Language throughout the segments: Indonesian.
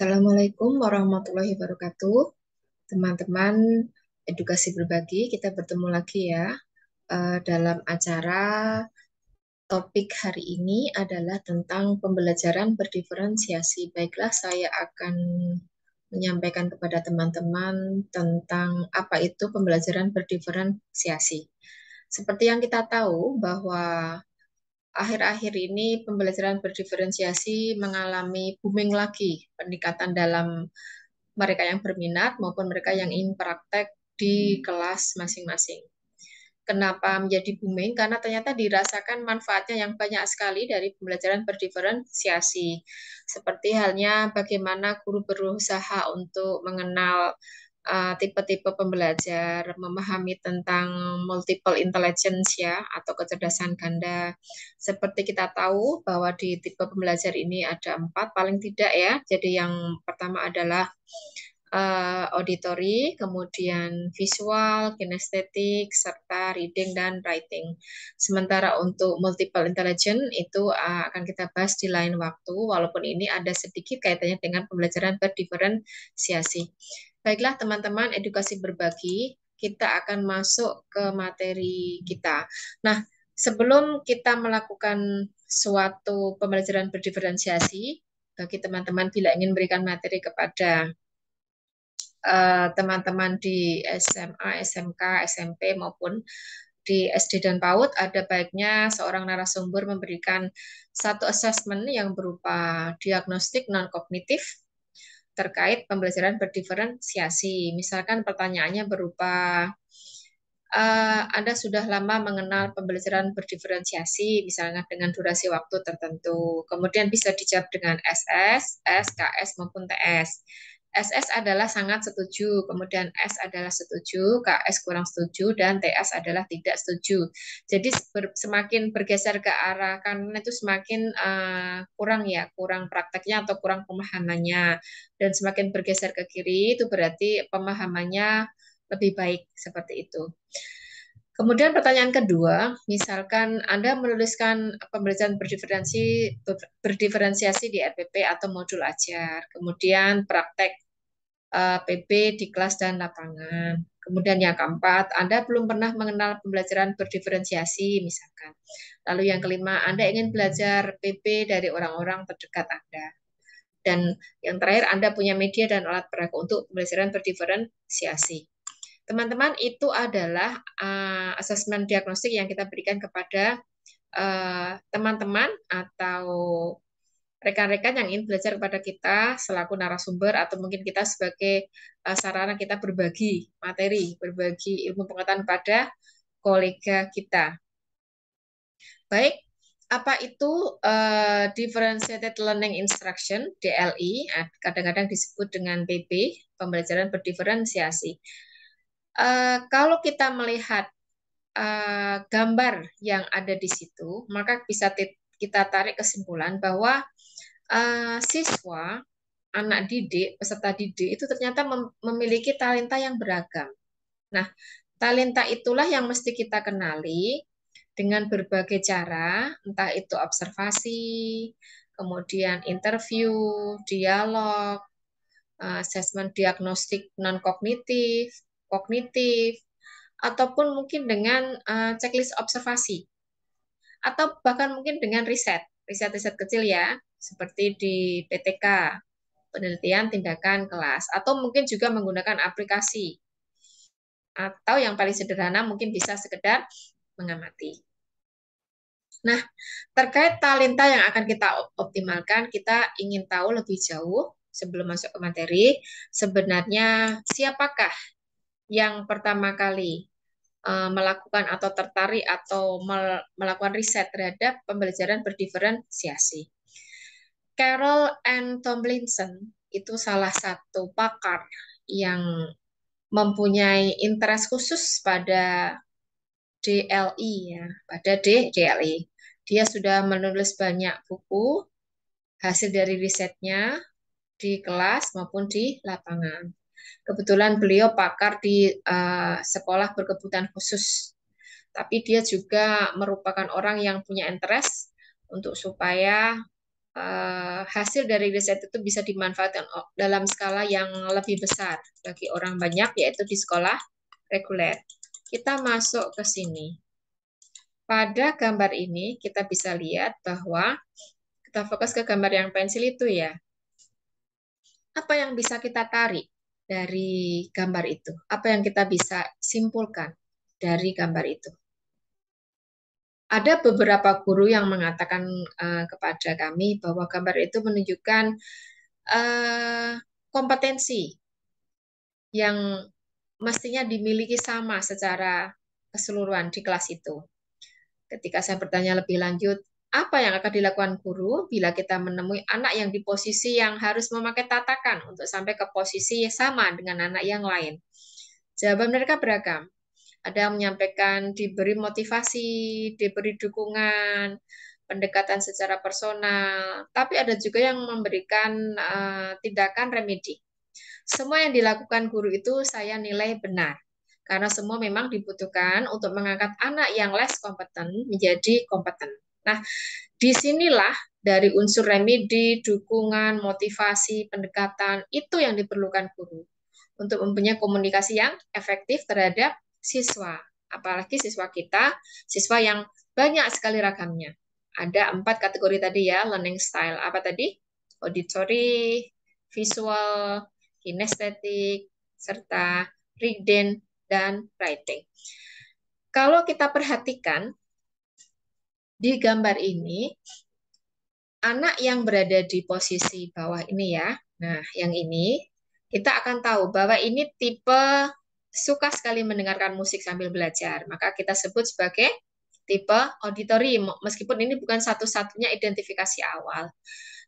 Assalamualaikum warahmatullahi wabarakatuh. Teman-teman edukasi berbagi, kita bertemu lagi ya eh, dalam acara topik hari ini adalah tentang pembelajaran berdiferensiasi. Baiklah, saya akan menyampaikan kepada teman-teman tentang apa itu pembelajaran berdiferensiasi. Seperti yang kita tahu bahwa akhir-akhir ini pembelajaran berdiferensiasi mengalami booming lagi, peningkatan dalam mereka yang berminat maupun mereka yang ingin praktek di hmm. kelas masing-masing. Kenapa menjadi booming? Karena ternyata dirasakan manfaatnya yang banyak sekali dari pembelajaran berdiferensiasi. Seperti halnya bagaimana guru berusaha untuk mengenal Eh, tipe-tipe uh, pembelajar, memahami tentang multiple intelligence ya atau kecerdasan ganda. Seperti kita tahu bahwa di tipe pembelajar ini ada empat paling tidak ya. Jadi yang pertama adalah uh, eh, auditory, kemudian visual, kinestetik, serta reading dan writing. Sementara untuk multiple intelligence itu uh, akan kita bahas di lain waktu, walaupun ini ada sedikit kaitannya dengan pembelajaran berdiferensiasi Baiklah teman-teman, edukasi berbagi, kita akan masuk ke materi kita. Nah, sebelum kita melakukan suatu pembelajaran berdiferensiasi, bagi teman-teman bila ingin memberikan materi kepada eh, teman-teman uh, di SMA, SMK, SMP maupun di SD dan PAUD ada baiknya seorang narasumber memberikan satu assessment yang berupa diagnostik non kognitif terkait pembelajaran berdiferensiasi. Misalkan pertanyaannya berupa uh, Anda sudah lama mengenal pembelajaran berdiferensiasi misalnya dengan durasi waktu tertentu. Kemudian bisa dijawab dengan SS, SKS maupun TS. SS adalah sangat setuju, kemudian S adalah setuju, KS kurang setuju, dan TS adalah tidak setuju. Jadi semakin bergeser ke arah kanan itu semakin uh, kurang ya, kurang prakteknya atau kurang pemahamannya. Dan semakin bergeser ke kiri itu berarti pemahamannya lebih baik seperti itu. Kemudian pertanyaan kedua, misalkan Anda menuliskan pembelajaran berdiferensi berdiferensiasi di RPP atau modul ajar, kemudian praktek uh, eh, PP di kelas dan lapangan. Kemudian yang keempat, Anda belum pernah mengenal pembelajaran berdiferensiasi misalkan. Lalu yang kelima, Anda ingin belajar PP dari orang-orang terdekat Anda. Dan yang terakhir, Anda punya media dan alat peraga untuk pembelajaran berdiferensiasi. Teman-teman, itu adalah uh, eh, asesmen diagnostik yang kita berikan kepada eh, teman-teman uh, atau rekan-rekan yang ingin belajar kepada kita selaku narasumber atau mungkin kita sebagai uh, sarana kita berbagi materi, berbagi ilmu pengetahuan pada kolega kita. Baik, apa itu uh, differentiated learning instruction DLI e? nah, kadang-kadang disebut dengan PP pembelajaran berdiferensiasi Eh, kalau kita melihat uh, gambar yang ada di situ, maka bisa kita tarik kesimpulan bahwa uh, siswa, anak didik, peserta didik itu ternyata mem memiliki talenta yang beragam. Nah, talenta itulah yang mesti kita kenali dengan berbagai cara, entah itu observasi, kemudian interview, dialog, assessment diagnostik non kognitif, kognitif, ataupun mungkin dengan uh, checklist observasi, atau bahkan mungkin dengan riset, riset-riset kecil ya, seperti di PTK, penelitian tindakan kelas, atau mungkin juga menggunakan aplikasi, atau yang paling sederhana mungkin bisa sekedar mengamati. Nah, terkait talenta yang akan kita optimalkan, kita ingin tahu lebih jauh sebelum masuk ke materi, sebenarnya siapakah yang pertama kali eh, melakukan atau tertarik atau melakukan riset terhadap pembelajaran berdiferensiasi. Carol and Tomlinson itu salah satu pakar yang mempunyai interest khusus pada DLI e ya, pada D, DLI. E. Dia sudah menulis banyak buku hasil dari risetnya di kelas maupun di lapangan. Kebetulan beliau pakar di uh, sekolah berkebutuhan khusus. Tapi dia juga merupakan orang yang punya interest untuk supaya uh, hasil dari riset itu bisa dimanfaatkan dalam skala yang lebih besar bagi orang banyak yaitu di sekolah reguler. Kita masuk ke sini. Pada gambar ini kita bisa lihat bahwa kita fokus ke gambar yang pensil itu ya. Apa yang bisa kita tarik? dari gambar itu? Apa yang kita bisa simpulkan dari gambar itu? Ada beberapa guru yang mengatakan uh, kepada kami bahwa gambar itu menunjukkan uh, kompetensi yang mestinya dimiliki sama secara keseluruhan di kelas itu. Ketika saya bertanya lebih lanjut, apa yang akan dilakukan guru bila kita menemui anak yang di posisi yang harus memakai tatakan untuk sampai ke posisi yang sama dengan anak yang lain? Jawaban mereka beragam. Ada yang menyampaikan diberi motivasi, diberi dukungan, pendekatan secara personal, tapi ada juga yang memberikan uh, tindakan remedi. Semua yang dilakukan guru itu saya nilai benar karena semua memang dibutuhkan untuk mengangkat anak yang less kompeten menjadi kompeten. Nah, disinilah dari unsur remedi, dukungan, motivasi, pendekatan, itu yang diperlukan guru untuk mempunyai komunikasi yang efektif terhadap siswa. Apalagi siswa kita, siswa yang banyak sekali ragamnya. Ada empat kategori tadi ya, learning style. Apa tadi? Auditory, visual, kinestetik, serta reading, dan writing. Kalau kita perhatikan di gambar ini, anak yang berada di posisi bawah ini ya, nah yang ini, kita akan tahu bahwa ini tipe suka sekali mendengarkan musik sambil belajar. Maka kita sebut sebagai tipe auditory meskipun ini bukan satu-satunya identifikasi awal.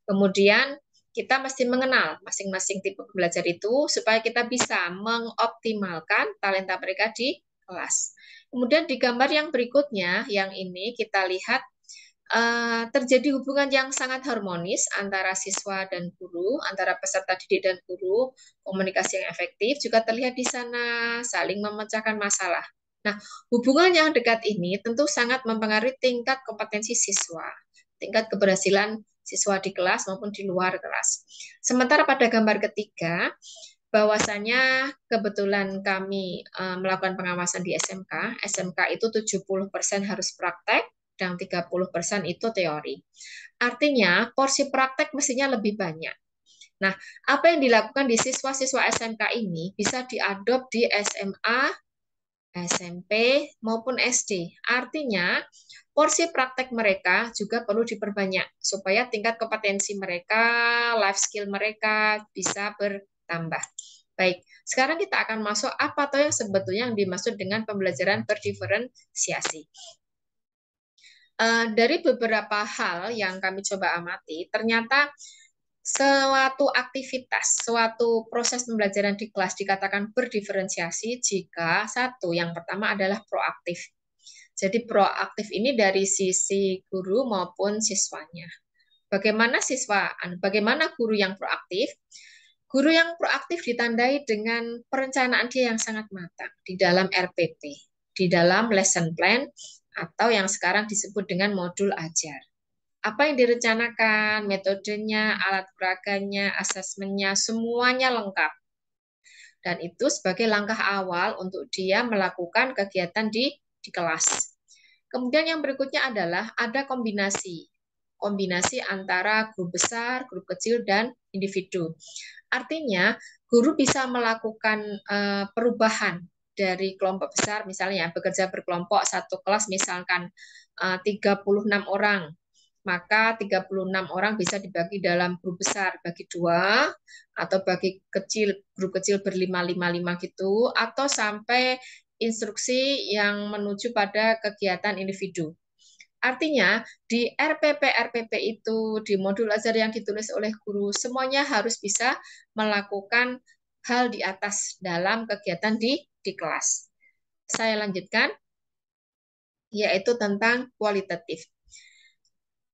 Kemudian kita mesti mengenal masing-masing tipe pembelajar itu supaya kita bisa mengoptimalkan talenta mereka di kelas. Kemudian di gambar yang berikutnya, yang ini kita lihat eh, terjadi hubungan yang sangat harmonis antara siswa dan guru, antara peserta didik dan guru, komunikasi yang efektif juga terlihat di sana, saling memecahkan masalah. Nah, hubungan yang dekat ini tentu sangat mempengaruhi tingkat kompetensi siswa, tingkat keberhasilan siswa di kelas maupun di luar kelas. Sementara pada gambar ketiga, bahwasannya kebetulan kami eh, melakukan pengawasan di SMK. SMK itu 70% harus praktek dan 30% itu teori. Artinya porsi praktek mestinya lebih banyak. Nah, apa yang dilakukan di siswa-siswa SMK ini bisa diadop di SMA, SMP, maupun SD. Artinya, porsi praktek mereka juga perlu diperbanyak supaya tingkat kompetensi mereka, life skill mereka bisa ber tambah. Baik, sekarang kita akan masuk apa toh yang sebetulnya yang dimaksud dengan pembelajaran berdiferensiasi. Uh, eh, dari beberapa hal yang kami coba amati, ternyata suatu aktivitas, suatu proses pembelajaran di kelas dikatakan berdiferensiasi jika satu, yang pertama adalah proaktif. Jadi proaktif ini dari sisi guru maupun siswanya. Bagaimana siswa, bagaimana guru yang proaktif? Guru yang proaktif ditandai dengan perencanaan dia yang sangat matang di dalam RPP, di dalam lesson plan, atau yang sekarang disebut dengan modul ajar. Apa yang direncanakan, metodenya, alat peraganya, asesmennya, semuanya lengkap. Dan itu sebagai langkah awal untuk dia melakukan kegiatan di, di kelas. Kemudian yang berikutnya adalah ada kombinasi kombinasi antara grup besar, grup kecil, dan individu. Artinya, guru bisa melakukan eh, perubahan dari kelompok besar, misalnya bekerja berkelompok satu kelas misalkan eh, uh, 36 orang, maka 36 orang bisa dibagi dalam grup besar bagi dua, atau bagi kecil grup kecil berlima lima lima gitu, atau sampai instruksi yang menuju pada kegiatan individu. Artinya di RPP RPP itu di modul ajar yang ditulis oleh guru semuanya harus bisa melakukan hal di atas dalam kegiatan di di kelas. Saya lanjutkan yaitu tentang kualitatif.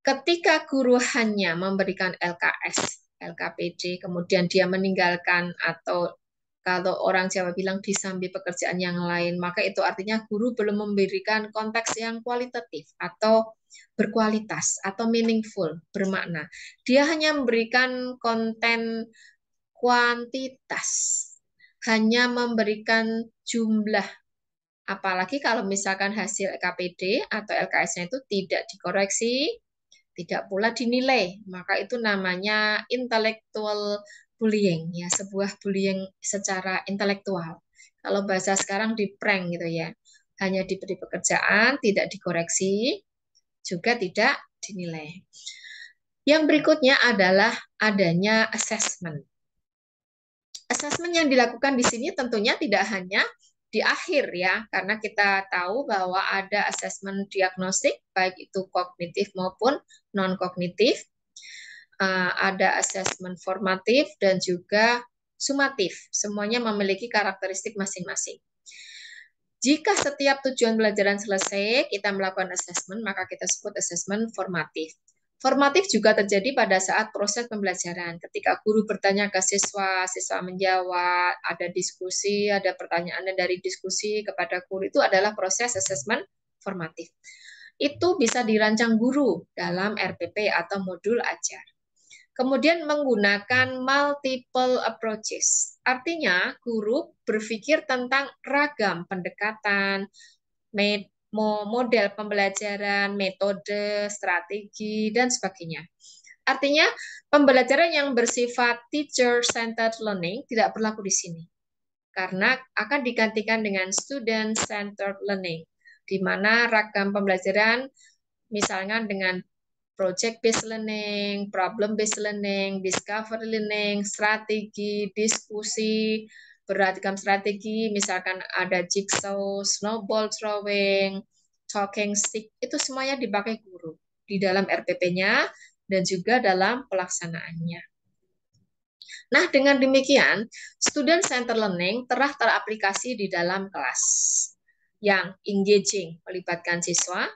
Ketika guru hanya memberikan LKS, LKPD, kemudian dia meninggalkan atau kalau orang Jawa bilang disambi pekerjaan yang lain, maka itu artinya guru belum memberikan konteks yang kualitatif atau berkualitas atau meaningful, bermakna. Dia hanya memberikan konten kuantitas, hanya memberikan jumlah Apalagi kalau misalkan hasil KPD atau LKS-nya itu tidak dikoreksi, tidak pula dinilai, maka itu namanya intellectual bullying ya sebuah bullying secara intelektual kalau bahasa sekarang di prank gitu ya hanya diberi pekerjaan tidak dikoreksi juga tidak dinilai yang berikutnya adalah adanya assessment assessment yang dilakukan di sini tentunya tidak hanya di akhir ya, karena kita tahu bahwa ada assessment diagnostik baik itu kognitif maupun non kognitif uh, ada asesmen formatif dan juga sumatif. Semuanya memiliki karakteristik masing-masing. Jika setiap tujuan pelajaran selesai, kita melakukan asesmen, maka kita sebut asesmen formatif. Formatif juga terjadi pada saat proses pembelajaran. Ketika guru bertanya ke siswa, siswa menjawab, ada diskusi, ada pertanyaan dari diskusi kepada guru, itu adalah proses asesmen formatif. Itu bisa dirancang guru dalam RPP atau modul ajar. Kemudian menggunakan multiple approaches. Artinya, guru berpikir tentang ragam pendekatan, model pembelajaran, metode, strategi, dan sebagainya. Artinya, pembelajaran yang bersifat teacher-centered learning tidak berlaku di sini. Karena akan digantikan dengan student-centered learning, di mana ragam pembelajaran misalnya dengan project based learning, problem based learning, discovery learning, strategi, diskusi, beragam strategi, misalkan ada jigsaw, snowball throwing, talking stick, itu semuanya dipakai guru di dalam RPP-nya dan juga dalam pelaksanaannya. Nah, dengan demikian, student center learning telah teraplikasi di dalam kelas yang engaging, melibatkan siswa,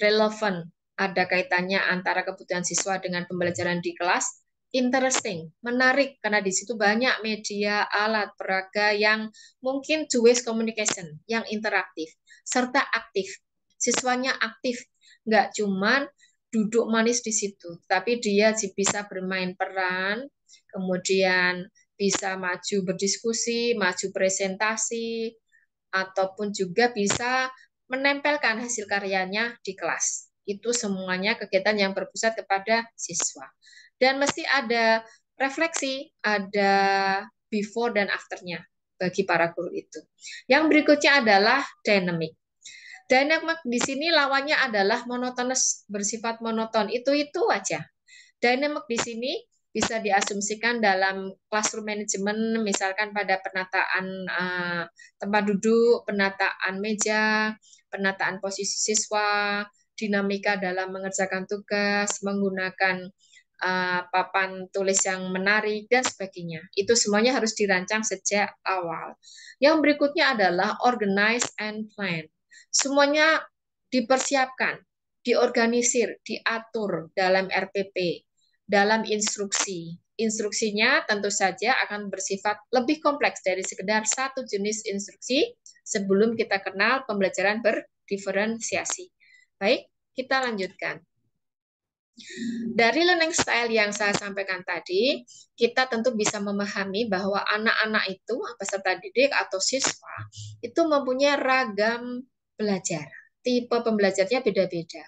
relevant, ada kaitannya antara kebutuhan siswa dengan pembelajaran di kelas, interesting, menarik karena di situ banyak media, alat peraga yang mungkin two way communication, yang interaktif serta aktif. Siswanya aktif, nggak cuman duduk manis di situ, tapi dia bisa bermain peran, kemudian bisa maju berdiskusi, maju presentasi, ataupun juga bisa menempelkan hasil karyanya di kelas itu semuanya kegiatan yang berpusat kepada siswa. Dan mesti ada refleksi, ada before dan afternya bagi para guru itu. Yang berikutnya adalah dynamic. Dynamic di sini lawannya adalah monotonous, bersifat monoton. Itu-itu aja. Dynamic di sini bisa diasumsikan dalam classroom management misalkan pada penataan uh, tempat duduk, penataan meja, penataan posisi siswa, dinamika dalam mengerjakan tugas, menggunakan uh, papan tulis yang menarik dan sebagainya. Itu semuanya harus dirancang sejak awal. Yang berikutnya adalah organize and plan. Semuanya dipersiapkan, diorganisir, diatur dalam RPP, dalam instruksi. Instruksinya tentu saja akan bersifat lebih kompleks dari sekedar satu jenis instruksi sebelum kita kenal pembelajaran berdiferensiasi. Baik, kita lanjutkan. Dari learning style yang saya sampaikan tadi, kita tentu bisa memahami bahwa anak-anak itu, peserta didik atau siswa, itu mempunyai ragam belajar. Tipe pembelajarnya beda-beda.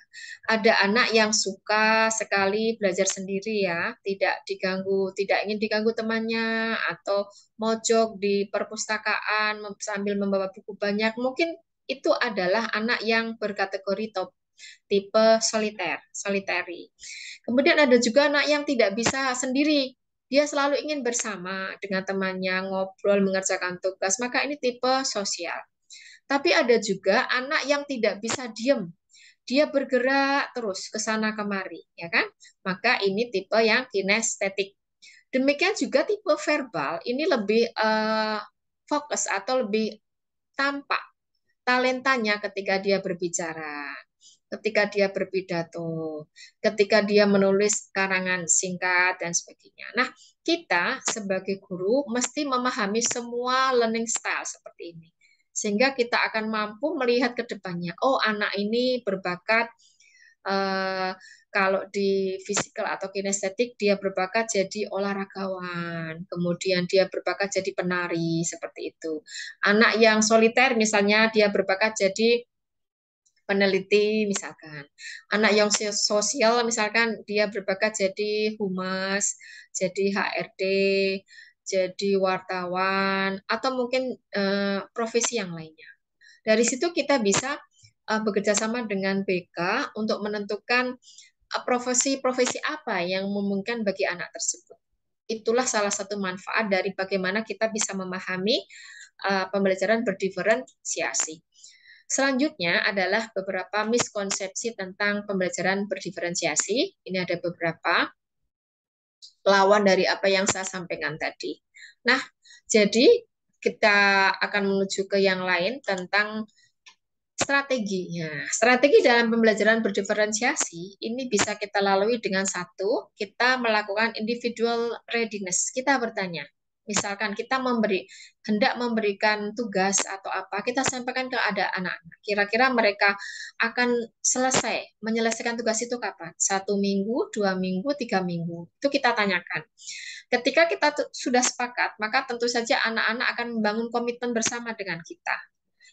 Ada anak yang suka sekali belajar sendiri ya, tidak diganggu, tidak ingin diganggu temannya, atau mojok di perpustakaan sambil membawa buku banyak. Mungkin itu adalah anak yang berkategori top tipe soliter, solitary. Kemudian ada juga anak yang tidak bisa sendiri, dia selalu ingin bersama dengan temannya, ngobrol, mengerjakan tugas, maka ini tipe sosial. Tapi ada juga anak yang tidak bisa diem, dia bergerak terus ke sana kemari, ya kan? Maka ini tipe yang kinestetik. Demikian juga tipe verbal, ini lebih uh, fokus atau lebih tampak talentanya ketika dia berbicara, ketika dia berpidato, ketika dia menulis karangan singkat dan sebagainya. Nah, kita sebagai guru mesti memahami semua learning style seperti ini. Sehingga kita akan mampu melihat ke depannya, oh anak ini berbakat Eh, kalau di fisikal atau kinestetik dia berbakat jadi olahragawan, kemudian dia berbakat jadi penari seperti itu. Anak yang soliter misalnya dia berbakat jadi peneliti misalkan anak yang sosial misalkan dia berbakat jadi humas jadi HRD jadi wartawan atau mungkin eh, profesi yang lainnya dari situ kita bisa uh, sama dengan BK untuk menentukan profesi-profesi eh, uh, apa yang memungkinkan bagi anak tersebut. Itulah salah satu manfaat dari bagaimana kita bisa memahami uh, pembelajaran berdiferensiasi. Selanjutnya adalah beberapa miskonsepsi tentang pembelajaran berdiferensiasi. Ini ada beberapa lawan dari apa yang saya sampaikan tadi. Nah, jadi kita akan menuju ke yang lain tentang strateginya. Strategi dalam pembelajaran berdiferensiasi ini bisa kita lalui dengan satu, kita melakukan individual readiness. Kita bertanya, misalkan kita memberi hendak memberikan tugas atau apa, kita sampaikan keadaan anak-anak. Kira-kira mereka akan selesai menyelesaikan tugas itu kapan? Satu minggu, dua minggu, tiga minggu. Itu kita tanyakan. Ketika kita sudah sepakat, maka tentu saja anak-anak akan membangun komitmen bersama dengan kita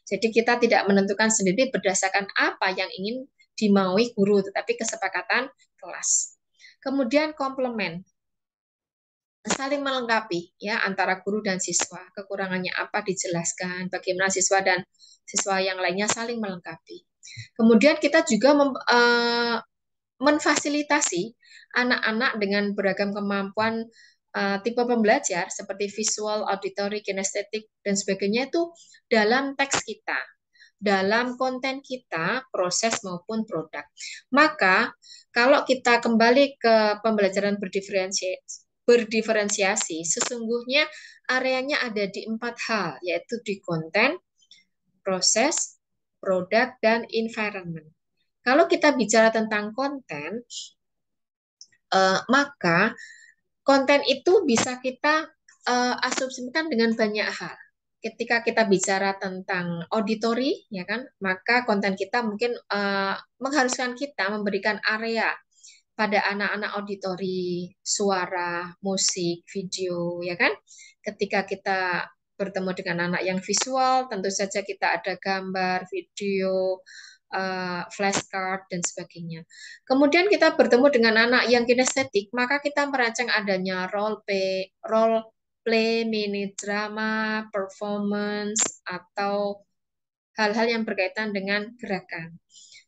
jadi kita tidak menentukan sendiri berdasarkan apa yang ingin dimaui guru, tetapi kesepakatan kelas. Kemudian komplement saling melengkapi ya antara guru dan siswa. Kekurangannya apa dijelaskan, bagaimana siswa dan siswa yang lainnya saling melengkapi. Kemudian kita juga mem, e, eh, menfasilitasi anak-anak dengan beragam kemampuan Eh, tipe pembelajar seperti visual, auditory, kinestetik dan sebagainya itu dalam teks kita, dalam konten kita, proses maupun produk. Maka kalau kita kembali ke pembelajaran berdiferensiasi berdiferensiasi sesungguhnya areanya ada di empat hal yaitu di konten, proses, produk dan environment. Kalau kita bicara tentang konten, eh, maka konten itu bisa kita uh, asumsikan dengan banyak hal. Ketika kita bicara tentang auditory, ya kan, maka konten kita mungkin uh, mengharuskan kita memberikan area pada anak-anak auditory, suara, musik, video, ya kan. Ketika kita bertemu dengan anak yang visual, tentu saja kita ada gambar, video, Eh, flashcard dan sebagainya. Kemudian kita bertemu dengan anak yang kinestetik, maka kita merancang adanya role play, role play, mini drama, performance atau hal-hal yang berkaitan dengan gerakan.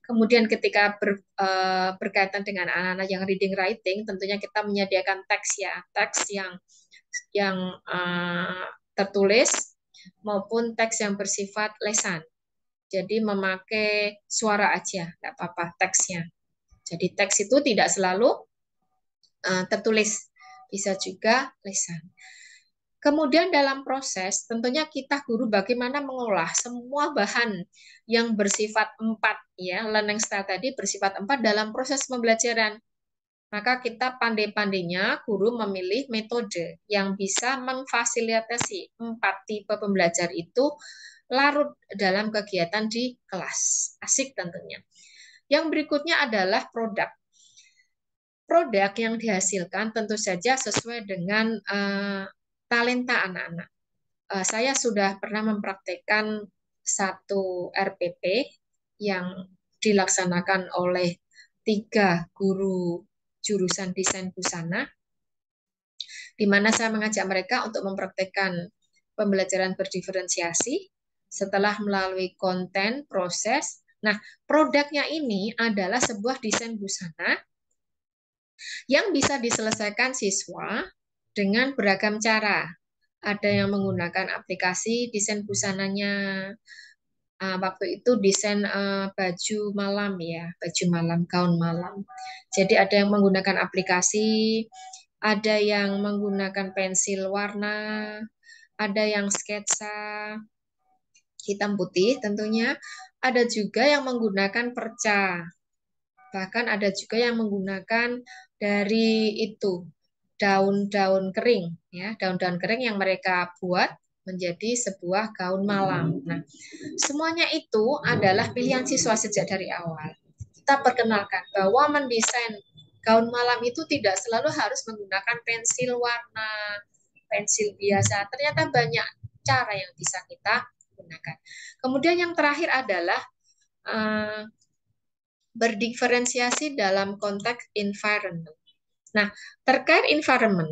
Kemudian ketika ber, uh, berkaitan dengan anak-anak yang reading writing, tentunya kita menyediakan teks ya, teks yang yang uh, tertulis maupun teks yang bersifat lesan jadi memakai suara aja, nggak apa-apa teksnya. Jadi teks itu tidak selalu uh, tertulis, bisa juga lisan. Kemudian dalam proses tentunya kita guru bagaimana mengolah semua bahan yang bersifat empat ya learning style tadi bersifat empat dalam proses pembelajaran. Maka kita pandai-pandainya guru memilih metode yang bisa memfasilitasi empat tipe pembelajar itu larut dalam kegiatan di kelas. Asik tentunya. Yang berikutnya adalah produk. Produk yang dihasilkan tentu saja sesuai dengan uh, talenta anak-anak. Uh, saya sudah pernah mempraktekkan satu RPP yang dilaksanakan oleh tiga guru jurusan desain busana, di mana saya mengajak mereka untuk mempraktekkan pembelajaran berdiferensiasi setelah melalui konten, proses. Nah, produknya ini adalah sebuah desain busana yang bisa diselesaikan siswa dengan beragam cara. Ada yang menggunakan aplikasi desain busananya. Ah, waktu itu desain eh, baju malam ya, baju malam, gaun malam. Jadi ada yang menggunakan aplikasi, ada yang menggunakan pensil warna, ada yang sketsa, hitam putih tentunya. Ada juga yang menggunakan perca. Bahkan ada juga yang menggunakan dari itu daun-daun kering ya, daun-daun kering yang mereka buat menjadi sebuah gaun malam. Nah, semuanya itu adalah pilihan siswa sejak dari awal. Kita perkenalkan bahwa mendesain gaun malam itu tidak selalu harus menggunakan pensil warna, pensil biasa. Ternyata banyak cara yang bisa kita gunakan. Kemudian yang terakhir adalah uh, berdiferensiasi dalam konteks environment. Nah, terkait environment,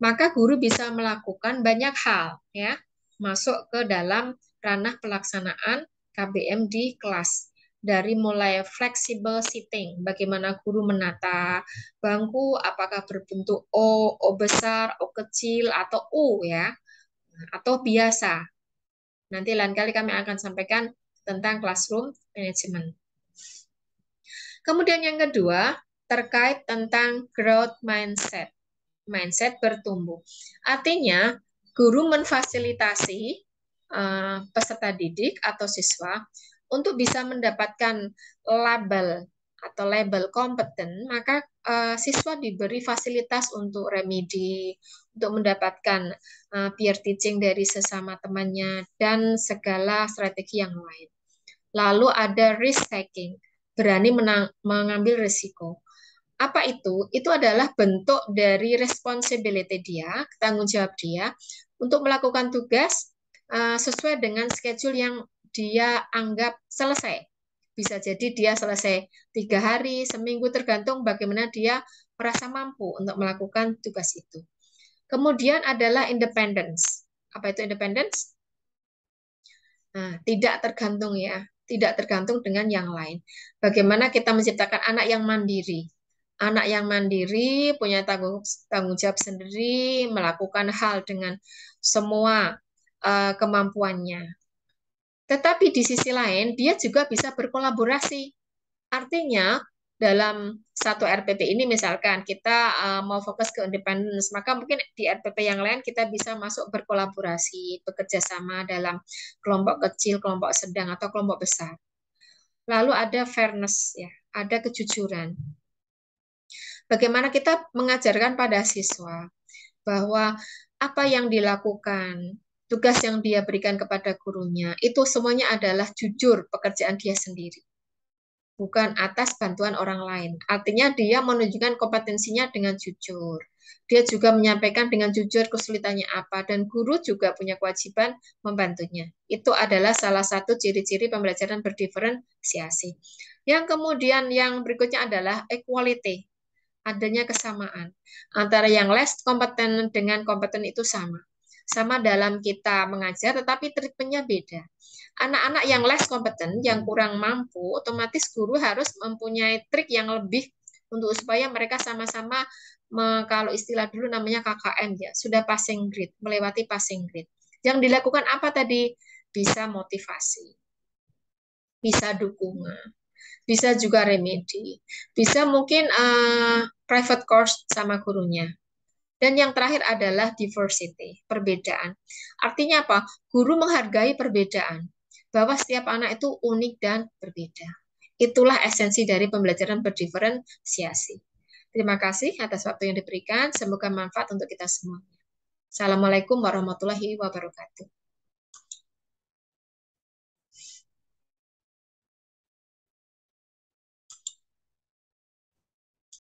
maka guru bisa melakukan banyak hal ya, masuk ke dalam ranah pelaksanaan KBM di kelas dari mulai flexible sitting, bagaimana guru menata bangku, apakah berbentuk O, O besar, O kecil, atau U ya, atau biasa. Nanti lain kali kami akan sampaikan tentang classroom management. Kemudian yang kedua, terkait tentang growth mindset. Mindset bertumbuh. Artinya, guru memfasilitasi uh, peserta didik atau siswa untuk bisa mendapatkan label atau label kompeten, maka uh, siswa diberi fasilitas untuk remedi, untuk mendapatkan uh, peer teaching dari sesama temannya, dan segala strategi yang lain. Lalu ada risk taking, berani menang, mengambil risiko. Apa itu? Itu adalah bentuk dari responsibility dia, tanggung jawab dia, untuk melakukan tugas uh, sesuai dengan schedule yang dia anggap selesai bisa jadi dia selesai tiga hari, seminggu, tergantung bagaimana dia merasa mampu untuk melakukan tugas itu. Kemudian adalah independence. Apa itu independence? Nah, tidak tergantung ya, tidak tergantung dengan yang lain. Bagaimana kita menciptakan anak yang mandiri? Anak yang mandiri punya tanggung tanggung jawab sendiri, melakukan hal dengan semua uh, kemampuannya. Tetapi di sisi lain, dia juga bisa berkolaborasi. Artinya, dalam satu RPP ini misalkan kita uh, mau fokus ke independence, maka mungkin di RPP yang lain kita bisa masuk berkolaborasi, bekerja sama dalam kelompok kecil, kelompok sedang, atau kelompok besar. Lalu ada fairness, ya, ada kejujuran. Bagaimana kita mengajarkan pada siswa bahwa apa yang dilakukan tugas yang dia berikan kepada gurunya itu semuanya adalah jujur pekerjaan dia sendiri bukan atas bantuan orang lain artinya dia menunjukkan kompetensinya dengan jujur dia juga menyampaikan dengan jujur kesulitannya apa dan guru juga punya kewajiban membantunya itu adalah salah satu ciri-ciri pembelajaran berdiferensiasi yang kemudian yang berikutnya adalah equality adanya kesamaan antara yang less kompeten dengan kompeten itu sama sama dalam kita mengajar, tetapi treatmentnya beda. Anak-anak yang less competent, yang kurang mampu, otomatis guru harus mempunyai trik yang lebih untuk supaya mereka sama-sama kalau istilah dulu namanya KKM ya, sudah passing grade, melewati passing grade. Yang dilakukan apa tadi? Bisa motivasi, bisa dukungan, bisa juga remedi, bisa mungkin uh, private course sama gurunya, dan yang terakhir adalah diversity, perbedaan. Artinya apa? Guru menghargai perbedaan, bahwa setiap anak itu unik dan berbeda. Itulah esensi dari pembelajaran berdiferensiasi. Terima kasih atas waktu yang diberikan. Semoga manfaat untuk kita semuanya. Assalamualaikum warahmatullahi wabarakatuh.